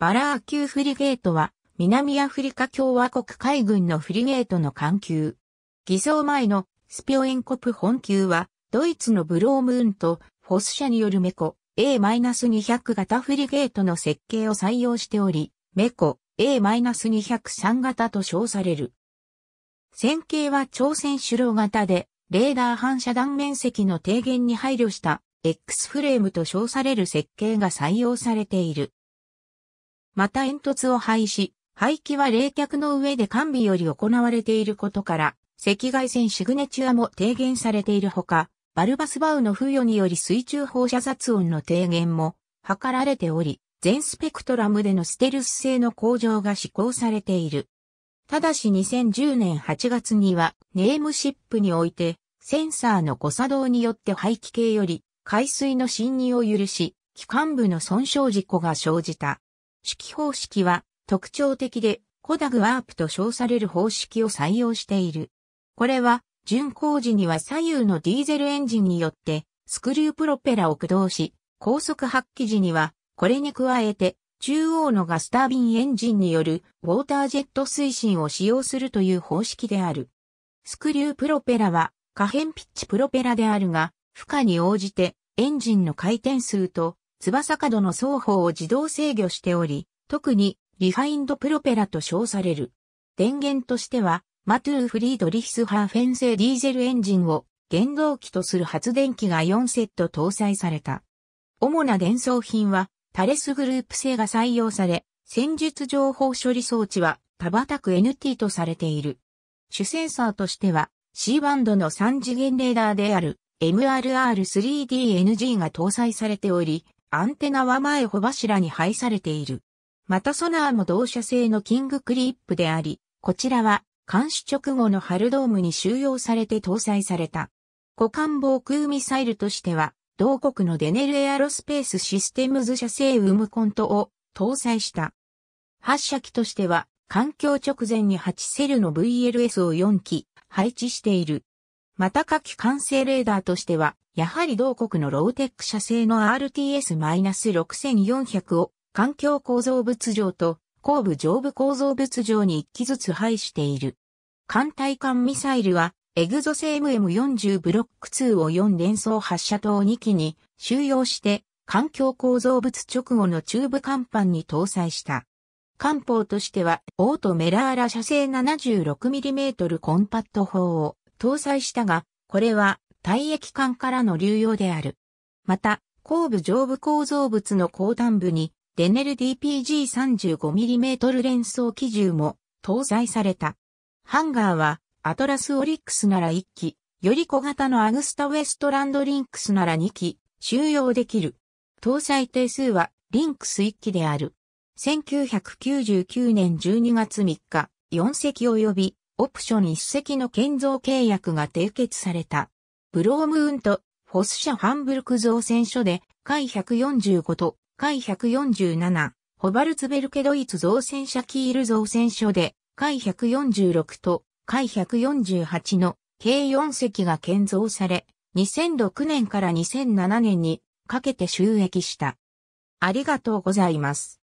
バラー級フリゲートは、南アフリカ共和国海軍のフリゲートの艦級。偽装前のスピオエンコプ本級は、ドイツのブロームーンとフォス社によるメコ A-200 型フリゲートの設計を採用しており、メコ A-203 型と称される。線形は朝鮮主郎型で、レーダー反射断面積の低減に配慮した X フレームと称される設計が採用されている。また煙突を廃止、排気は冷却の上で完備より行われていることから、赤外線シグネチュアも低減されているほか、バルバスバウの付与により水中放射雑音の低減も図られており、全スペクトラムでのステルス性の向上が施行されている。ただし2010年8月にはネームシップにおいてセンサーの誤作動によって排気系より海水の侵入を許し、機関部の損傷事故が生じた。式方式は特徴的でコダグワープと称される方式を採用している。これは、巡航時には左右のディーゼルエンジンによってスクリュープロペラを駆動し、高速発揮時には、これに加えて、中央のガスタービンエンジンによるウォータージェット推進を使用するという方式である。スクリュープロペラは可変ピッチプロペラであるが、負荷に応じてエンジンの回転数と翼角の双方を自動制御しており、特にリファインドプロペラと称される。電源としては、マトゥー・フリードリヒス・ハーフェン製ディーゼルエンジンを原動機とする発電機が4セット搭載された。主な伝送品は、タレスグループ製が採用され、戦術情報処理装置は、タバタク NT とされている。主センサーとしては、C バンドの3次元レーダーである MRR3DNG が搭載されており、アンテナは前帆柱に配されている。またソナーも同社製のキングクリップであり、こちらは監視直後のハルドームに収容されて搭載された。互換防空ミサイルとしては、同国のデネルエアロスペースシステムズ社製ウムコントを搭載した。発射機としては、環境直前に8セルの VLS を4機配置している。また下記完成レーダーとしては、やはり同国のローテック社製の RTS-6400 を環境構造物上と後部上部構造物上に一機ずつ配している。艦隊艦ミサイルは、エグゾセ MM40 ブロック2を4連装発射塔2機に収容して、環境構造物直後の中部甲板に搭載した。艦砲としては、オートメラーラ社製 76mm コンパット砲を搭載したが、これは体液艦からの流用である。また、後部上部構造物の後端部に、レネル DPG35mm 連装機銃も搭載された。ハンガーは、アトラスオリックスなら1機、より小型のアグスタウェストランドリンクスなら2機、収容できる。搭載定数は、リンクス1機である。1999年12月3日、4隻及びオプション一隻の建造契約が締結された。ブロームウント、フォス社ハンブルク造船所で、海145と海147、ホバルツベルケドイツ造船社キール造船所で、海146と海148の計4隻が建造され、2006年から2007年にかけて収益した。ありがとうございます。